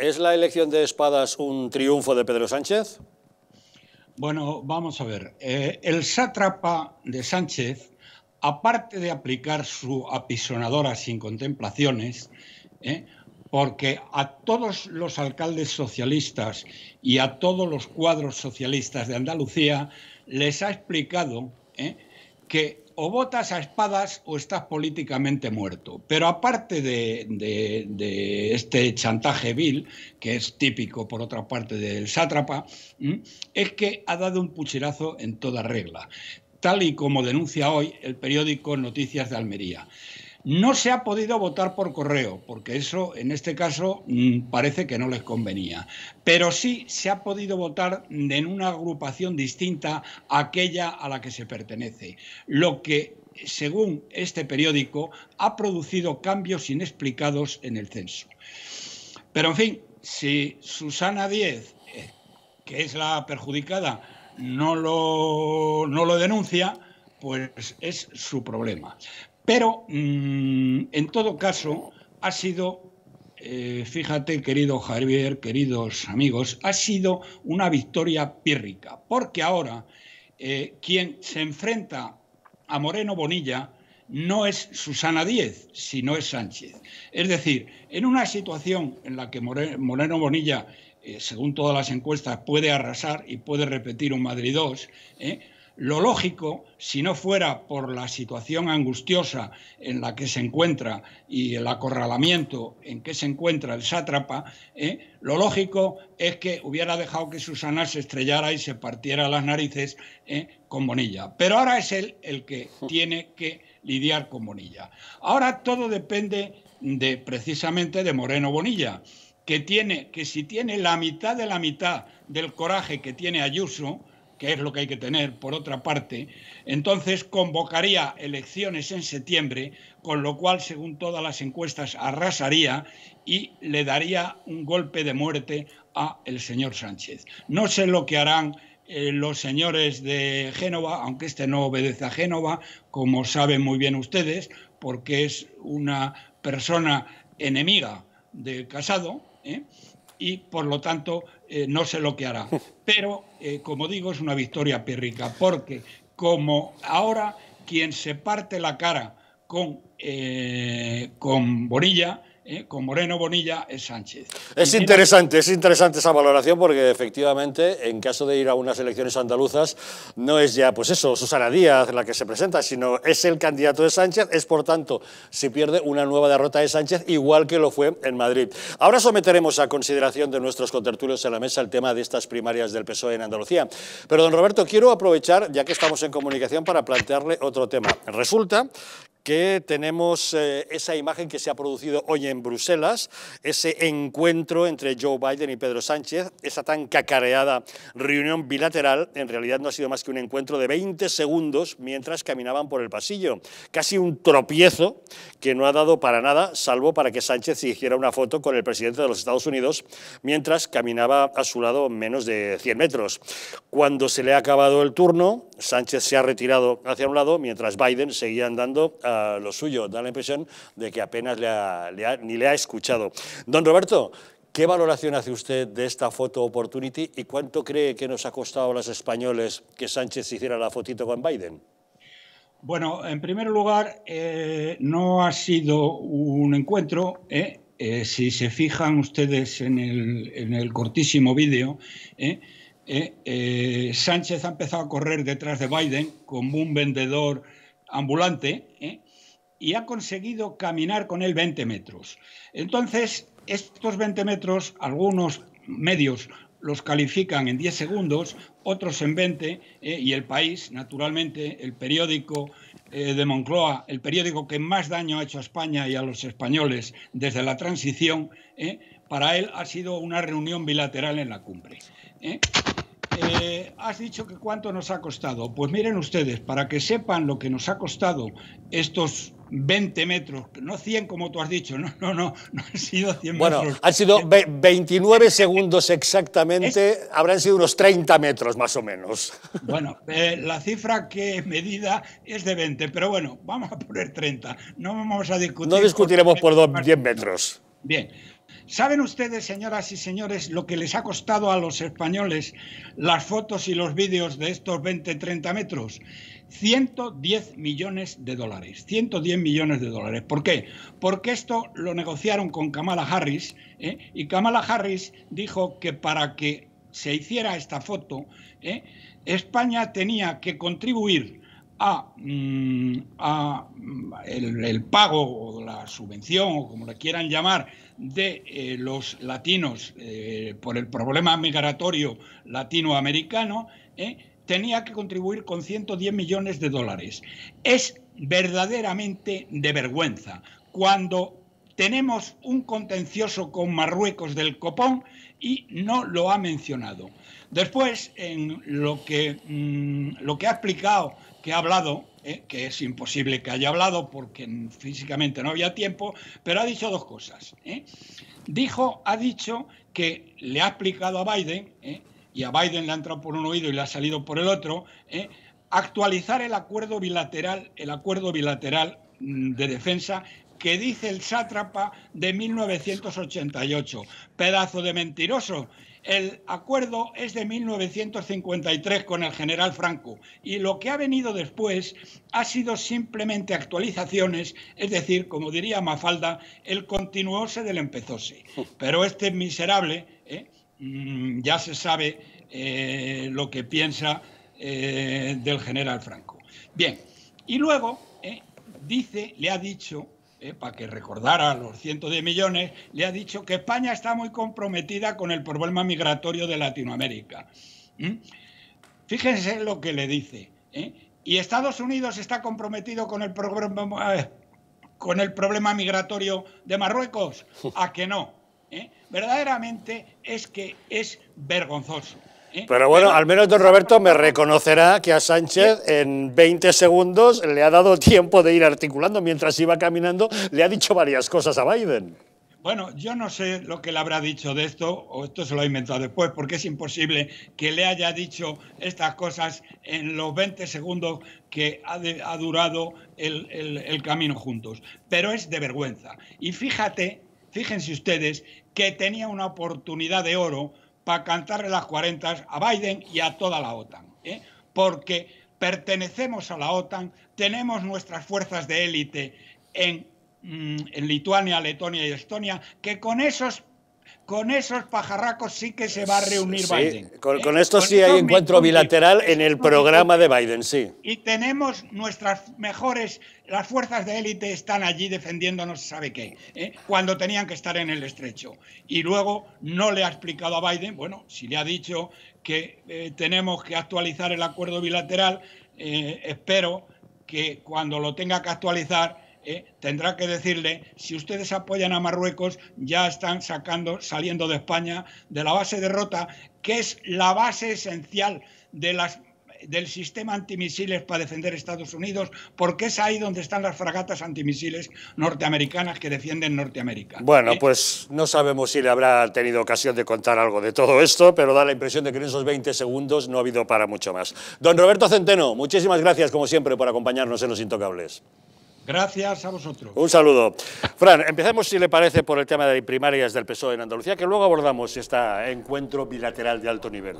¿Es la elección de espadas un triunfo de Pedro Sánchez? Bueno, vamos a ver. Eh, el sátrapa de Sánchez, aparte de aplicar su apisonadora sin contemplaciones, eh, porque a todos los alcaldes socialistas y a todos los cuadros socialistas de Andalucía les ha explicado eh, que o votas a espadas o estás políticamente muerto. Pero aparte de, este chantaje vil, que es típico por otra parte del sátrapa, es que ha dado un pucherazo en toda regla, tal y como denuncia hoy el periódico Noticias de Almería. No se ha podido votar por correo, porque eso en este caso mm, parece que no les convenía. Pero sí se ha podido votar en una agrupación distinta a aquella a la que se pertenece, lo que, según este periódico, ha producido cambios inexplicados en el censo. Pero en fin, si Susana Díez, eh, que es la perjudicada, no lo, no lo denuncia, pues es su problema. Pero, mm, en todo caso, ha sido, eh, fíjate, querido Javier, queridos amigos, ha sido una victoria pírrica, porque ahora eh, quien se enfrenta a Moreno Bonilla no es Susana Díez, sino es Sánchez. Es decir, en una situación en la que Moreno Bonilla, eh, según todas las encuestas, puede arrasar y puede repetir un Madrid 2, lo lógico, si no fuera por la situación angustiosa en la que se encuentra y el acorralamiento en que se encuentra el sátrapa, ¿eh? lo lógico es que hubiera dejado que Susana se estrellara y se partiera las narices ¿eh? con Bonilla. Pero ahora es él el que tiene que lidiar con Bonilla. Ahora todo depende de precisamente de Moreno Bonilla, que tiene que si tiene la mitad de la mitad del coraje que tiene Ayuso, que es lo que hay que tener, por otra parte, entonces convocaría elecciones en septiembre, con lo cual, según todas las encuestas, arrasaría y le daría un golpe de muerte a el señor Sánchez. No sé lo que harán eh, los señores de Génova, aunque este no obedece a Génova, como saben muy bien ustedes, porque es una persona enemiga de Casado, ¿eh? y por lo tanto eh, no sé lo que hará. Pero, eh, como digo, es una victoria pírrica, porque como ahora quien se parte la cara con, eh, con Borilla ¿eh? con Moreno Bonilla es Sánchez. Es interesante, es interesante esa valoración porque efectivamente en caso de ir a unas elecciones andaluzas no es ya pues eso, Susana Díaz la que se presenta, sino es el candidato de Sánchez, es por tanto si pierde una nueva derrota de Sánchez igual que lo fue en Madrid. Ahora someteremos a consideración de nuestros contertulios en la mesa el tema de estas primarias del PSOE en Andalucía. Pero don Roberto, quiero aprovechar, ya que estamos en comunicación, para plantearle otro tema. Resulta que tenemos eh, esa imagen que se ha producido hoy en en Bruselas, ese encuentro entre Joe Biden y Pedro Sánchez, esa tan cacareada reunión bilateral, en realidad no ha sido más que un encuentro de 20 segundos mientras caminaban por el pasillo. Casi un tropiezo que no ha dado para nada, salvo para que Sánchez hiciera una foto con el presidente de los Estados Unidos mientras caminaba a su lado menos de 100 metros. Cuando se le ha acabado el turno, Sánchez se ha retirado hacia un lado, mientras Biden seguía andando a lo suyo. Da la impresión de que apenas le ha, ni le ha escuchado. Don Roberto, ¿qué valoración hace usted de esta foto opportunity y cuánto cree que nos ha costado a los españoles que Sánchez hiciera la fotito con Biden? Bueno, en primer lugar, eh, no ha sido un encuentro. Eh. Eh, si se fijan ustedes en el, en el cortísimo vídeo, eh, eh, Sánchez ha empezado a correr detrás de Biden como un vendedor ambulante eh, y ha conseguido caminar con él 20 metros. Entonces, estos 20 metros, algunos medios los califican en 10 segundos, otros en 20, y el país, naturalmente, el periódico de Moncloa, el periódico que más daño ha hecho a España y a los españoles desde la transición, para él ha sido una reunión bilateral en la cumbre. Eh, has dicho que cuánto nos ha costado. Pues miren ustedes, para que sepan lo que nos ha costado estos 20 metros, no 100 como tú has dicho, no, no, no, no han sido 100 metros. Bueno, han sido 29 segundos exactamente, habrán sido unos 30 metros más o menos. Bueno, eh, la cifra que medida es de 20, pero bueno, vamos a poner 30, no vamos a discutir. No discutiremos por, por 10 metros. Bien, ¿Saben ustedes, señoras y señores, lo que les ha costado a los españoles las fotos y los vídeos de estos 20-30 metros? 110 millones de dólares. 110 millones de dólares. ¿Por qué? Porque esto lo negociaron con Kamala Harris ¿eh? y Kamala Harris dijo que para que se hiciera esta foto, ¿eh? España tenía que contribuir a, mm, mm, el, pago o la subvención o como le quieran llamar de eh, los latinos eh, por el problema migratorio latinoamericano, eh, tenía que contribuir con 110 millones de dólares. Es verdaderamente de vergüenza cuando tenemos un contencioso con Marruecos del Copón y no lo ha mencionado. Después, en lo que, mm, lo que ha explicado, que ha hablado, eh, que es imposible que haya hablado porque físicamente no había tiempo, pero ha dicho dos cosas. Eh. Dijo, ha dicho que le ha explicado a Biden, eh, y a Biden le ha entrado por un oído y le ha salido por el otro, actualizar el acuerdo bilateral, el acuerdo bilateral mm, de defensa que dice el sátrapa de 1988. Pedazo de mentiroso. El acuerdo es de 1953 con el general Franco y lo que ha venido después ha sido simplemente actualizaciones, es decir, como diría Mafalda, el continuóse del empezóse. Pero este miserable ¿eh? mm, ya se sabe eh, lo que piensa eh, del general Franco. Bien, y luego dice, le ha dicho eh, para que recordara los cientos de millones, le ha dicho que España está muy comprometida con el problema migratorio de Latinoamérica. Fíjense lo que le dice. ¿eh? Y Estados Unidos está comprometido con el, eh, con el problema migratorio de Marruecos. ¿A que no? Verdaderamente es que es vergonzoso. ¿Eh? Pero bueno, al menos don Roberto me reconocerá que a Sánchez en 20 segundos le ha dado tiempo de ir articulando. Mientras iba caminando, le ha dicho varias cosas a Biden. Bueno, yo no sé lo que le habrá dicho de esto, o esto se lo ha inventado después, porque es imposible que le haya dicho estas cosas en los 20 segundos que ha, durado el, el camino juntos. Pero es de vergüenza. Y fíjate, fíjense ustedes, que tenía una oportunidad de oro para cantarle las 40 a Biden y a toda la OTAN. ¿eh? Porque pertenecemos a la OTAN, tenemos nuestras fuerzas de élite en, mm, en Lituania, Letonia y Estonia, que con esos con esos pajarracos sí que se va a reunir Biden. Con, ¿eh? esto sí hay encuentro bilateral en el programa de Biden, sí. Y tenemos nuestras mejores, las fuerzas de élite están allí defendiendo se sabe qué, ¿eh? cuando tenían que estar en el estrecho. Y luego no le ha explicado a Biden, bueno, si le ha dicho que eh, tenemos que actualizar el acuerdo bilateral, espero que cuando lo tenga que actualizar ¿eh? tendrá que decirle, si ustedes apoyan a Marruecos, ya están sacando, saliendo de España de la base de Rota, que es la base esencial de del sistema antimisiles para defender Estados Unidos, porque es ahí donde están las fragatas antimisiles norteamericanas que defienden Norteamérica. Bueno, ¿Eh? pues no sabemos si le habrá tenido ocasión de contar algo de todo esto, pero da la impresión de que en esos 20 segundos no ha habido para mucho más. Don Roberto Centeno, muchísimas gracias como siempre por acompañarnos en Los Intocables. Gracias a vosotros. Un saludo. Fran, empecemos, si le parece, por el tema de primarias del PSOE en Andalucía, que luego abordamos este encuentro bilateral de alto nivel.